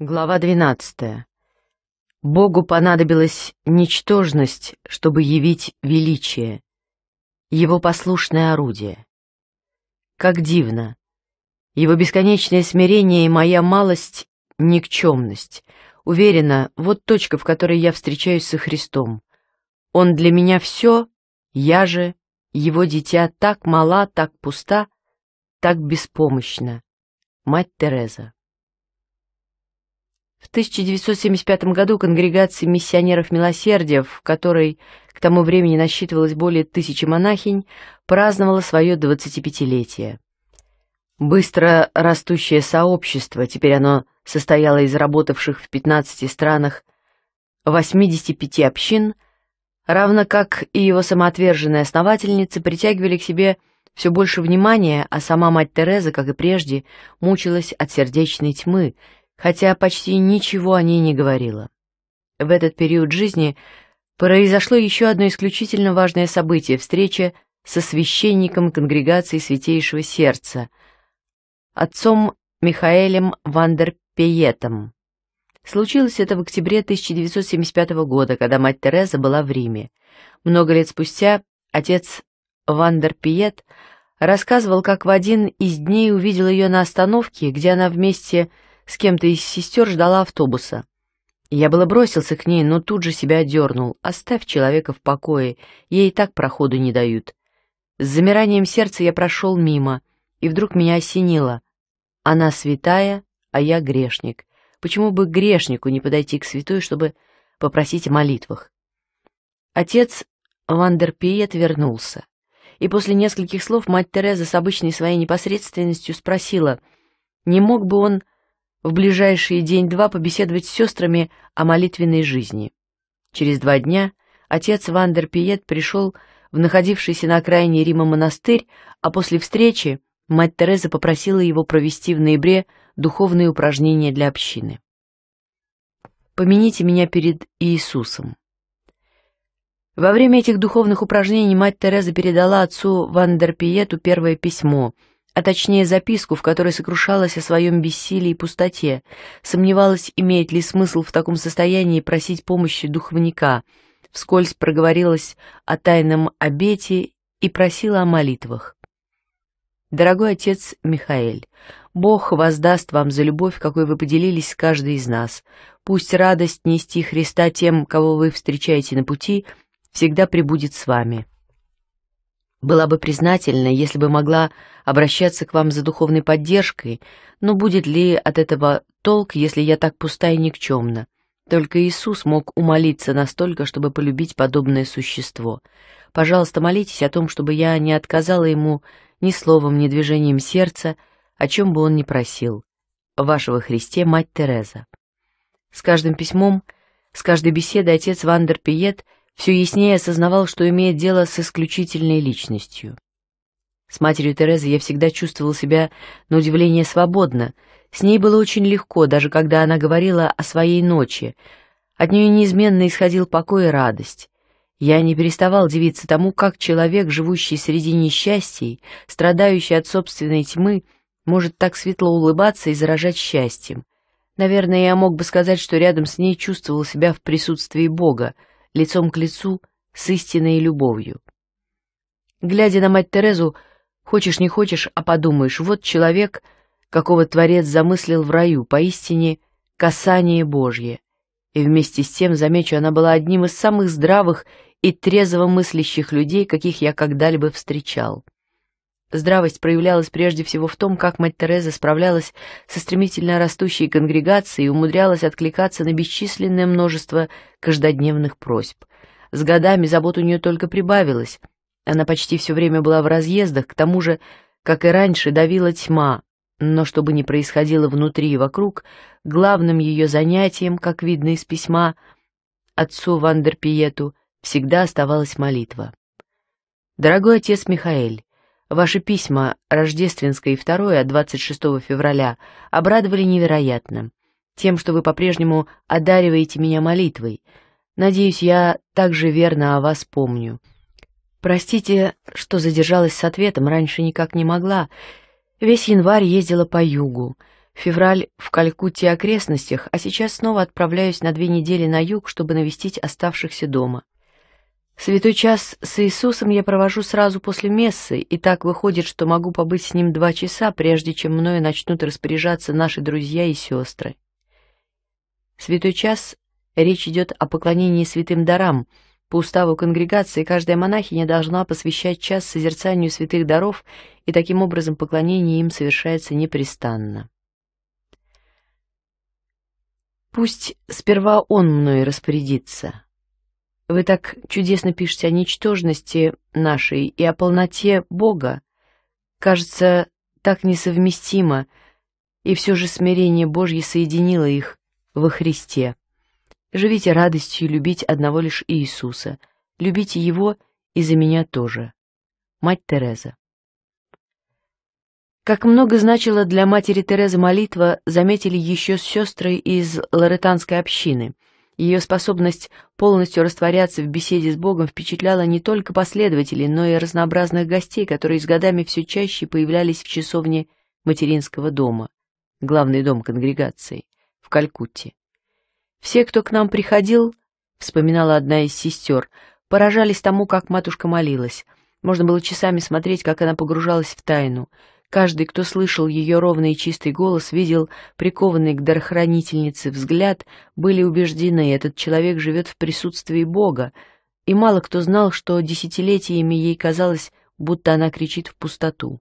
Глава 12. Богу понадобилась ничтожность, чтобы явить величие, его послушное орудие. Как дивно! Его бесконечное смирение и моя малость — никчемность. Уверена, вот точка, в которой я встречаюсь со Христом. Он для меня все, я же, его дитя, так мала, так пуста, так беспомощна. Мать Тереза. В 1975 году конгрегация миссионеров милосердия, в которой к тому времени насчитывалось более тысячи монахинь, праздновала свое 25-летие. Быстро растущее сообщество, теперь оно состояло из работавших в 15 странах 85 общин, равно как и его самоотверженные основательницы притягивали к себе все больше внимания, а сама мать Тереза, как и прежде, мучилась от сердечной тьмы – хотя почти ничего о ней не говорила. В этот период жизни произошло еще одно исключительно важное событие — встреча со священником конгрегации Святейшего Сердца, отцом Михаэлем Вандерпиетом. Случилось это в октябре 1975 года, когда мать Тереза была в Риме. Много лет спустя отец Вандерпиет рассказывал, как в один из дней увидел ее на остановке, где она вместе с с кем-то из сестер ждала автобуса. Я было бросился к ней, но тут же себя дернул. Оставь человека в покое, ей и так проходу не дают. С замиранием сердца я прошел мимо, и вдруг меня осенило. Она святая, а я грешник. Почему бы грешнику не подойти к святой, чтобы попросить о молитвах? Отец Вандерпиет вернулся. И после нескольких слов мать Тереза с обычной своей непосредственностью спросила, не мог бы он в ближайшие день-два побеседовать с сестрами о молитвенной жизни. Через два дня отец Вандер Пиет пришел в находившийся на окраине Рима монастырь, а после встречи мать Тереза попросила его провести в ноябре духовные упражнения для общины. «Помяните меня перед Иисусом». Во время этих духовных упражнений мать Тереза передала отцу Пиету первое письмо — а точнее записку, в которой сокрушалась о своем бессилии и пустоте, сомневалась, имеет ли смысл в таком состоянии просить помощи духовника, вскользь проговорилась о тайном обете и просила о молитвах. «Дорогой отец Михаэль, Бог воздаст вам за любовь, какой вы поделились с каждой из нас. Пусть радость нести Христа тем, кого вы встречаете на пути, всегда пребудет с вами». Была бы признательна, если бы могла обращаться к вам за духовной поддержкой, но будет ли от этого толк, если я так пуста и никчемна? Только Иисус мог умолиться настолько, чтобы полюбить подобное существо. Пожалуйста, молитесь о том, чтобы я не отказала ему ни словом, ни движением сердца, о чем бы он ни просил. Вашего Христе, мать Тереза. С каждым письмом, с каждой беседой отец Вандер Пиет – все яснее осознавал, что имеет дело с исключительной личностью. С матерью Терезы я всегда чувствовал себя, на удивление, свободно. С ней было очень легко, даже когда она говорила о своей ночи. От нее неизменно исходил покой и радость. Я не переставал дивиться тому, как человек, живущий среди несчастий, страдающий от собственной тьмы, может так светло улыбаться и заражать счастьем. Наверное, я мог бы сказать, что рядом с ней чувствовал себя в присутствии Бога — лицом к лицу с истинной любовью. Глядя на мать Терезу, хочешь не хочешь, а подумаешь, вот человек, какого Творец замыслил в раю, поистине касание Божье. И вместе с тем, замечу, она была одним из самых здравых и трезво мыслящих людей, каких я когда-либо встречал. Здравость проявлялась прежде всего в том, как мать Тереза справлялась со стремительно растущей конгрегацией и умудрялась откликаться на бесчисленное множество каждодневных просьб. С годами забот у нее только прибавилось. Она почти все время была в разъездах, к тому же, как и раньше, давила тьма. Но что бы ни происходило внутри и вокруг, главным ее занятием, как видно из письма отцу Вандерпиету, всегда оставалась молитва. «Дорогой отец Михаэль, Ваши письма, рождественское и второе от 26 февраля, обрадовали невероятно. Тем, что вы по-прежнему одариваете меня молитвой. Надеюсь, я также верно о вас помню. Простите, что задержалась с ответом, раньше никак не могла. Весь январь ездила по югу. Февраль в Калькутте окрестностях, а сейчас снова отправляюсь на две недели на юг, чтобы навестить оставшихся дома. Святой час с Иисусом я провожу сразу после мессы, и так выходит, что могу побыть с ним два часа, прежде чем мною начнут распоряжаться наши друзья и сестры. Святой час речь идет о поклонении святым дарам. По уставу конгрегации каждая монахиня должна посвящать час созерцанию святых даров, и таким образом поклонение им совершается непрестанно. Пусть сперва он мною распорядится, вы так чудесно пишете о ничтожности нашей и о полноте Бога. Кажется, так несовместимо, и все же смирение Божье соединило их во Христе. Живите радостью любить одного лишь Иисуса. Любите Его и за меня тоже. Мать Тереза. Как много значила для матери Терезы молитва, заметили еще сестры из лоретанской общины – ее способность полностью растворяться в беседе с Богом впечатляла не только последователей, но и разнообразных гостей, которые с годами все чаще появлялись в часовне материнского дома, главный дом конгрегации, в Калькутте. «Все, кто к нам приходил, — вспоминала одна из сестер, — поражались тому, как матушка молилась. Можно было часами смотреть, как она погружалась в тайну — Каждый, кто слышал ее ровный и чистый голос, видел прикованный к дарохранительнице взгляд, были убеждены, этот человек живет в присутствии Бога, и мало кто знал, что десятилетиями ей казалось, будто она кричит в пустоту.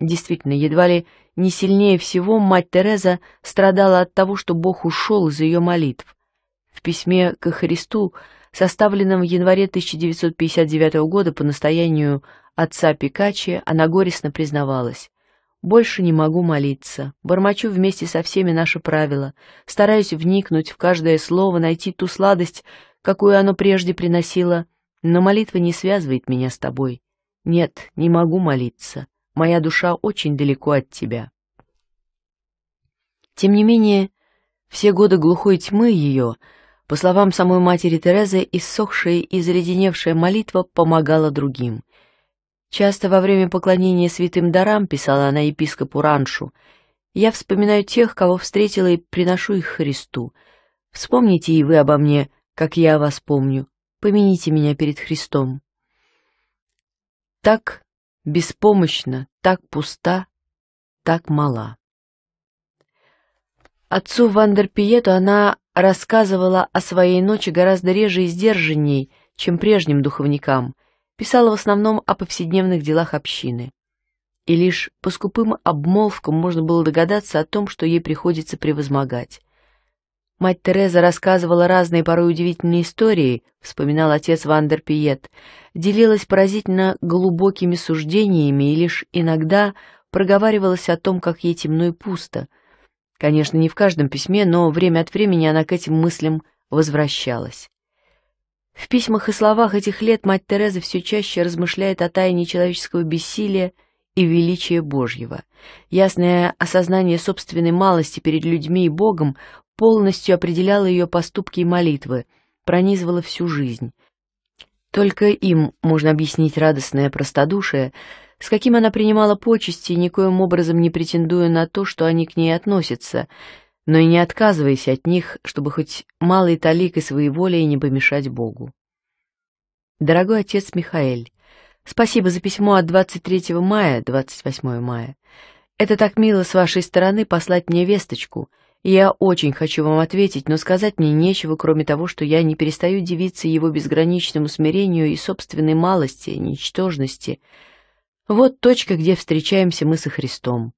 Действительно, едва ли не сильнее всего мать Тереза страдала от того, что Бог ушел из ее молитв. В письме ко Христу, составленном в январе 1959 года по настоянию отца Пикачи, она горестно признавалась. «Больше не могу молиться. Бормочу вместе со всеми наши правила. Стараюсь вникнуть в каждое слово, найти ту сладость, какую оно прежде приносило. Но молитва не связывает меня с тобой. Нет, не могу молиться. Моя душа очень далеко от тебя». Тем не менее, все годы глухой тьмы ее, по словам самой матери Терезы, иссохшая и заледеневшая молитва помогала другим. Часто во время поклонения святым дарам, писала она епископу Раншу, я вспоминаю тех, кого встретила и приношу их Христу. Вспомните и вы обо мне, как я о вас помню. Помяните меня перед Христом. Так беспомощно, так пуста, так мала. Отцу Вандерпиету она рассказывала о своей ночи гораздо реже и сдержанней, чем прежним духовникам — писала в основном о повседневных делах общины. И лишь по скупым обмолвкам можно было догадаться о том, что ей приходится превозмогать. Мать Тереза рассказывала разные порой удивительные истории, вспоминал отец Вандер Пиет, делилась поразительно глубокими суждениями и лишь иногда проговаривалась о том, как ей темно и пусто. Конечно, не в каждом письме, но время от времени она к этим мыслям возвращалась. В письмах и словах этих лет мать Тереза все чаще размышляет о тайне человеческого бессилия и величия Божьего. Ясное осознание собственной малости перед людьми и Богом полностью определяло ее поступки и молитвы, пронизывало всю жизнь. Только им можно объяснить радостное простодушие, с каким она принимала почести, никоим образом не претендуя на то, что они к ней относятся, но и не отказываясь от них, чтобы хоть малый талик и воли не помешать Богу. Дорогой отец Михаэль, спасибо за письмо от 23 мая, 28 мая. Это так мило с вашей стороны послать мне весточку. Я очень хочу вам ответить, но сказать мне нечего, кроме того, что я не перестаю дивиться его безграничному смирению и собственной малости, ничтожности. Вот точка, где встречаемся мы со Христом.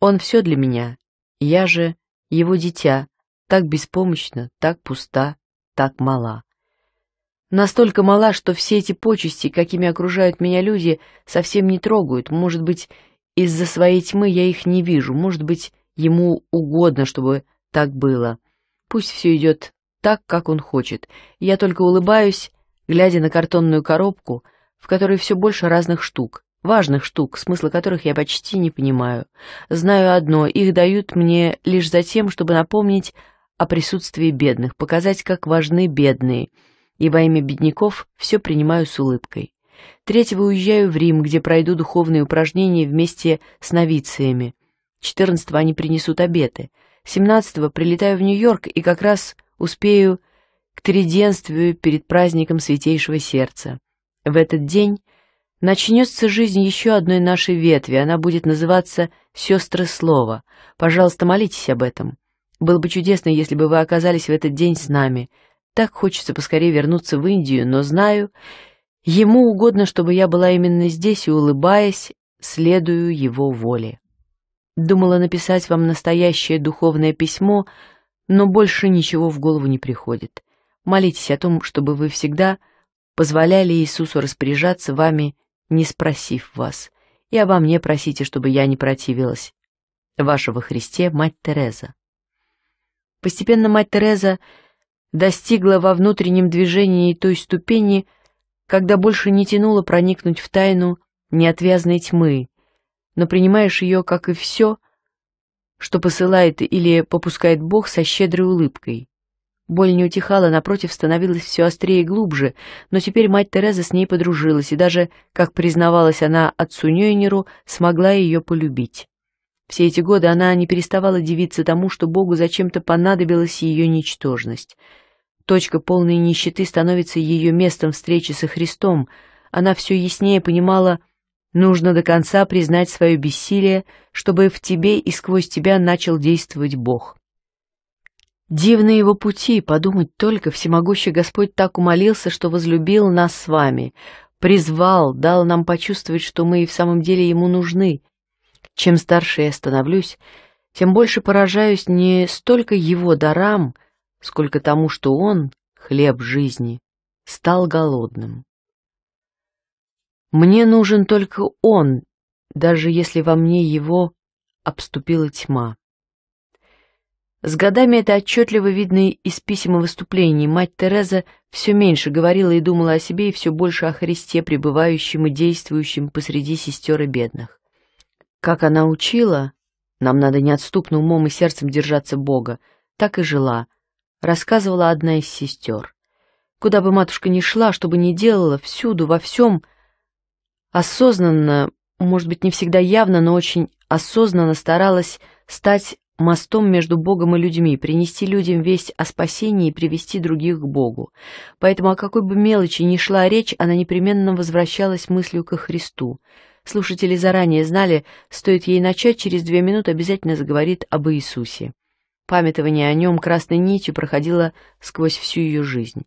Он все для меня. Я же его дитя, так беспомощно, так пуста, так мала. Настолько мала, что все эти почести, какими окружают меня люди, совсем не трогают. Может быть, из-за своей тьмы я их не вижу. Может быть, ему угодно, чтобы так было. Пусть все идет так, как он хочет. Я только улыбаюсь, глядя на картонную коробку, в которой все больше разных штук, важных штук, смысла которых я почти не понимаю. Знаю одно, их дают мне лишь за тем, чтобы напомнить о присутствии бедных, показать, как важны бедные — и во имя бедняков все принимаю с улыбкой. Третьего уезжаю в Рим, где пройду духовные упражнения вместе с новициями. Четырнадцатого они принесут обеты. Семнадцатого прилетаю в Нью-Йорк и как раз успею к триденствию перед праздником Святейшего Сердца. В этот день начнется жизнь еще одной нашей ветви, она будет называться «Сестры Слова». Пожалуйста, молитесь об этом. Было бы чудесно, если бы вы оказались в этот день с нами. Так хочется поскорее вернуться в Индию, но знаю, ему угодно, чтобы я была именно здесь и, улыбаясь, следую его воле. Думала написать вам настоящее духовное письмо, но больше ничего в голову не приходит. Молитесь о том, чтобы вы всегда позволяли Иисусу распоряжаться вами, не спросив вас, и обо мне просите, чтобы я не противилась. Вашего Христе, Мать Тереза. Постепенно Мать Тереза достигла во внутреннем движении той ступени, когда больше не тянуло проникнуть в тайну неотвязной тьмы, но принимаешь ее, как и все, что посылает или попускает Бог со щедрой улыбкой. Боль не утихала, напротив, становилась все острее и глубже, но теперь мать Тереза с ней подружилась, и даже, как признавалась она отцу Нёйнеру, смогла ее полюбить. Все эти годы она не переставала дивиться тому, что Богу зачем-то понадобилась ее ничтожность. Точка полной нищеты становится ее местом встречи со Христом. Она все яснее понимала, нужно до конца признать свое бессилие, чтобы в тебе и сквозь тебя начал действовать Бог. Дивны его пути, подумать только, всемогущий Господь так умолился, что возлюбил нас с вами, призвал, дал нам почувствовать, что мы и в самом деле ему нужны — чем старше я становлюсь, тем больше поражаюсь не столько его дарам, сколько тому, что он, хлеб жизни, стал голодным. Мне нужен только он, даже если во мне его обступила тьма. С годами это отчетливо видно из писем и выступлений. Мать Тереза все меньше говорила и думала о себе, и все больше о Христе, пребывающем и действующем посреди сестер и бедных. Как она учила, нам надо неотступно умом и сердцем держаться Бога, так и жила, рассказывала одна из сестер. Куда бы матушка ни шла, что бы ни делала, всюду, во всем, осознанно, может быть, не всегда явно, но очень осознанно старалась стать мостом между Богом и людьми, принести людям весть о спасении и привести других к Богу. Поэтому о какой бы мелочи ни шла речь, она непременно возвращалась мыслью ко Христу. Слушатели заранее знали, стоит ей начать, через две минуты обязательно заговорит об Иисусе. Памятование о нем красной нитью проходило сквозь всю ее жизнь.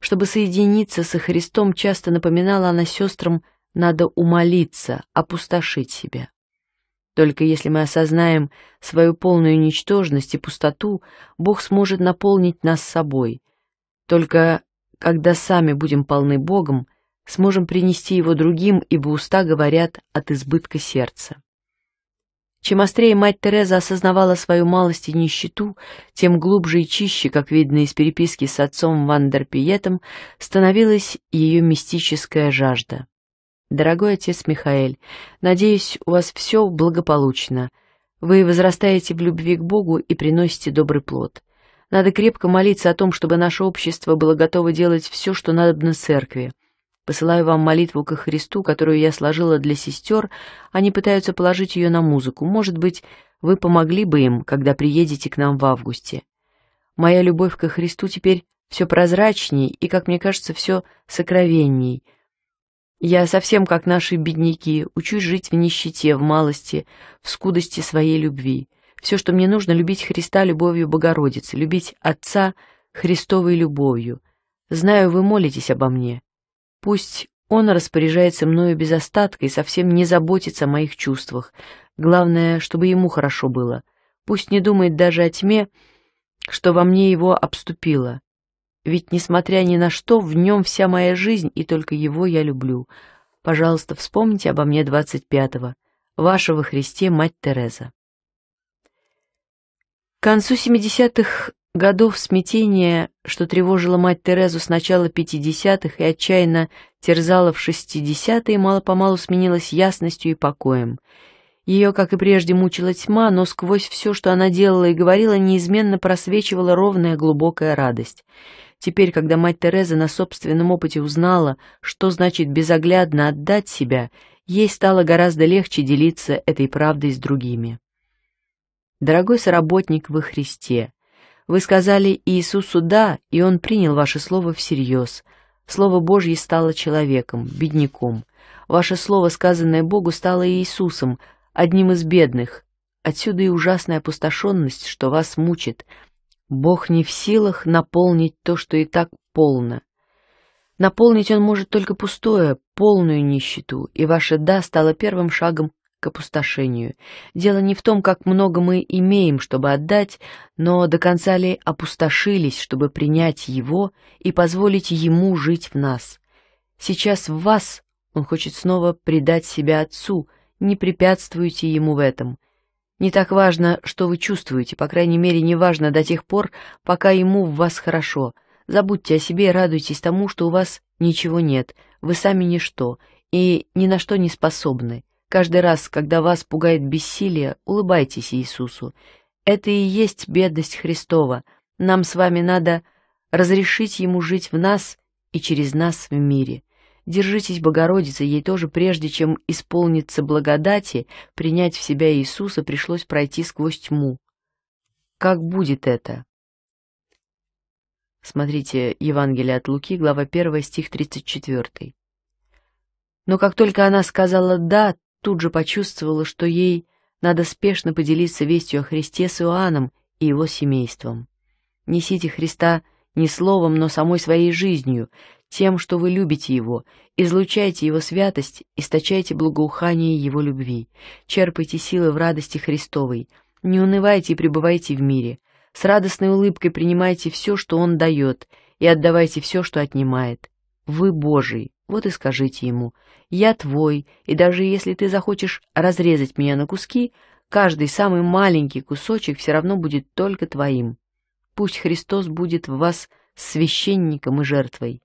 Чтобы соединиться со Христом, часто напоминала она сестрам «надо умолиться, опустошить себя». Только если мы осознаем свою полную ничтожность и пустоту, Бог сможет наполнить нас собой. Только когда сами будем полны Богом – сможем принести его другим, ибо уста говорят от избытка сердца. Чем острее мать Тереза осознавала свою малость и нищету, тем глубже и чище, как видно из переписки с отцом Вандерпиетом, становилась ее мистическая жажда. «Дорогой отец Михаэль, надеюсь, у вас все благополучно. Вы возрастаете в любви к Богу и приносите добрый плод. Надо крепко молиться о том, чтобы наше общество было готово делать все, что надобно церкви. Посылаю вам молитву ко Христу, которую я сложила для сестер. Они пытаются положить ее на музыку. Может быть, вы помогли бы им, когда приедете к нам в августе. Моя любовь ко Христу теперь все прозрачней и, как мне кажется, все сокровенней. Я совсем как наши бедняки, учусь жить в нищете, в малости, в скудости своей любви. Все, что мне нужно, любить Христа любовью Богородицы, любить Отца Христовой любовью. Знаю, вы молитесь обо мне. Пусть он распоряжается мною без остатка и совсем не заботится о моих чувствах. Главное, чтобы ему хорошо было. Пусть не думает даже о тьме, что во мне его обступило. Ведь, несмотря ни на что, в нем вся моя жизнь, и только его я люблю. Пожалуйста, вспомните обо мне двадцать пятого Вашего Христе, мать Тереза. К концу 70-х Годов смятения, что тревожило мать Терезу с начала 50-х и отчаянно терзало в 60-е, мало-помалу сменилось ясностью и покоем. Ее, как и прежде, мучила тьма, но сквозь все, что она делала и говорила, неизменно просвечивала ровная глубокая радость. Теперь, когда мать Тереза на собственном опыте узнала, что значит безоглядно отдать себя, ей стало гораздо легче делиться этой правдой с другими. «Дорогой соработник во Христе», вы сказали Иисусу «да», и Он принял ваше слово всерьез. Слово Божье стало человеком, бедняком. Ваше слово, сказанное Богу, стало Иисусом, одним из бедных. Отсюда и ужасная опустошенность, что вас мучит. Бог не в силах наполнить то, что и так полно. Наполнить он может только пустое, полную нищету, и ваше «да» стало первым шагом к опустошению. Дело не в том, как много мы имеем, чтобы отдать, но до конца ли опустошились, чтобы принять его и позволить ему жить в нас. Сейчас в вас он хочет снова предать себя отцу, не препятствуйте ему в этом. Не так важно, что вы чувствуете, по крайней мере, не важно до тех пор, пока ему в вас хорошо. Забудьте о себе и радуйтесь тому, что у вас ничего нет, вы сами ничто и ни на что не способны. Каждый раз, когда вас пугает бессилие, улыбайтесь Иисусу. Это и есть бедность Христова. Нам с вами надо разрешить Ему жить в нас и через нас в мире. Держитесь Богородицы, ей тоже прежде чем исполниться благодати, принять в себя Иисуса пришлось пройти сквозь тьму. Как будет это? Смотрите Евангелие от Луки, глава 1, стих 34. Но как только она сказала «да», тут же почувствовала, что ей надо спешно поделиться вестью о Христе с Иоанном и его семейством. Несите Христа не словом, но самой своей жизнью, тем, что вы любите Его, излучайте Его святость, источайте благоухание Его любви, черпайте силы в радости Христовой, не унывайте и пребывайте в мире, с радостной улыбкой принимайте все, что Он дает, и отдавайте все, что отнимает. Вы Божий, вот и скажите ему, я твой, и даже если ты захочешь разрезать меня на куски, каждый самый маленький кусочек все равно будет только твоим. Пусть Христос будет в вас священником и жертвой.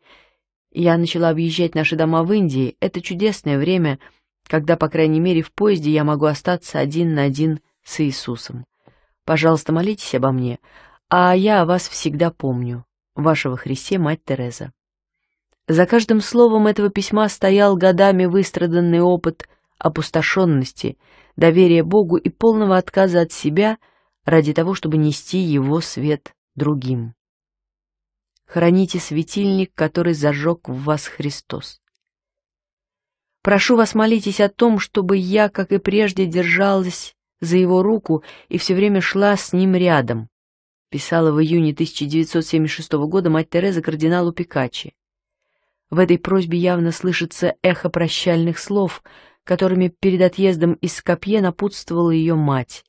Я начала объезжать наши дома в Индии. Это чудесное время, когда, по крайней мере, в поезде я могу остаться один на один с Иисусом. Пожалуйста, молитесь обо мне, а я о вас всегда помню. Вашего Христе, мать Тереза. За каждым словом этого письма стоял годами выстраданный опыт опустошенности, доверия Богу и полного отказа от себя ради того, чтобы нести его свет другим. Храните светильник, который зажег в вас Христос. Прошу вас молитесь о том, чтобы я, как и прежде, держалась за его руку и все время шла с ним рядом, писала в июне 1976 года мать Тереза кардиналу Пикачи. В этой просьбе явно слышится эхо прощальных слов, которыми перед отъездом из Скопье напутствовала ее мать.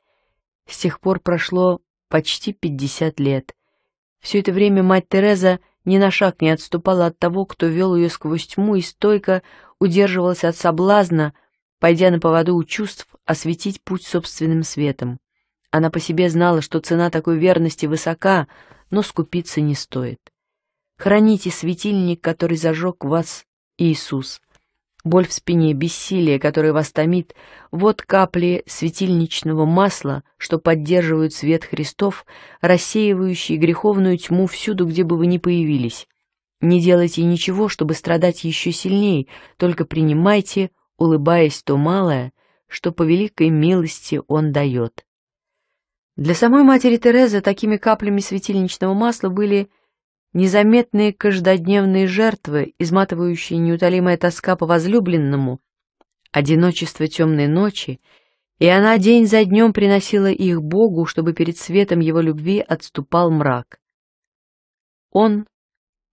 С тех пор прошло почти пятьдесят лет. Все это время мать Тереза ни на шаг не отступала от того, кто вел ее сквозь тьму и стойко удерживалась от соблазна, пойдя на поводу у чувств, осветить путь собственным светом. Она по себе знала, что цена такой верности высока, но скупиться не стоит. Храните светильник, который зажег вас Иисус. Боль в спине, бессилие, которое вас томит, вот капли светильничного масла, что поддерживают свет Христов, рассеивающий греховную тьму всюду, где бы вы ни появились. Не делайте ничего, чтобы страдать еще сильнее, только принимайте, улыбаясь то малое, что по великой милости Он дает. Для самой матери Терезы такими каплями светильничного масла были – Незаметные каждодневные жертвы, изматывающие неутолимая тоска по возлюбленному, одиночество темной ночи, и она день за днем приносила их Богу, чтобы перед светом его любви отступал мрак. Он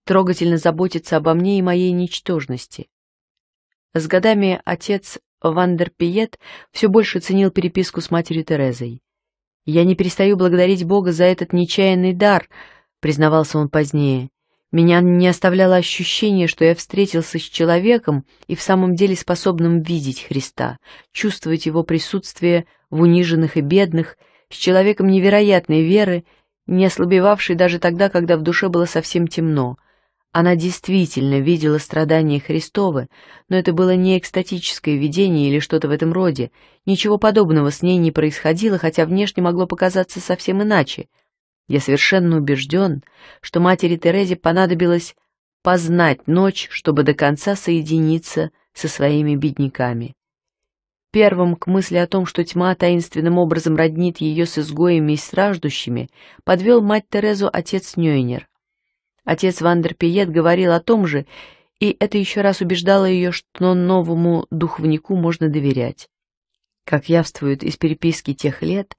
трогательно заботится обо мне и моей ничтожности. С годами отец Вандерпиет все больше ценил переписку с матерью Терезой. Я не перестаю благодарить Бога за этот нечаянный дар — признавался он позднее. Меня не оставляло ощущение, что я встретился с человеком и в самом деле способным видеть Христа, чувствовать его присутствие в униженных и бедных, с человеком невероятной веры, не ослабевавшей даже тогда, когда в душе было совсем темно. Она действительно видела страдания Христовы, но это было не экстатическое видение или что-то в этом роде. Ничего подобного с ней не происходило, хотя внешне могло показаться совсем иначе — я совершенно убежден, что матери Терезе понадобилось познать ночь, чтобы до конца соединиться со своими бедняками. Первым к мысли о том, что тьма таинственным образом роднит ее с изгоями и страждущими, подвел мать Терезу отец Нёйнер. Отец Вандерпиет говорил о том же, и это еще раз убеждало ее, что новому духовнику можно доверять. Как явствует из переписки тех лет,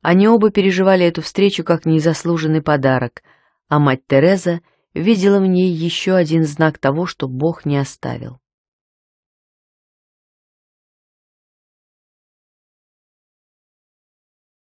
они оба переживали эту встречу как незаслуженный подарок, а мать Тереза видела в ней еще один знак того, что Бог не оставил.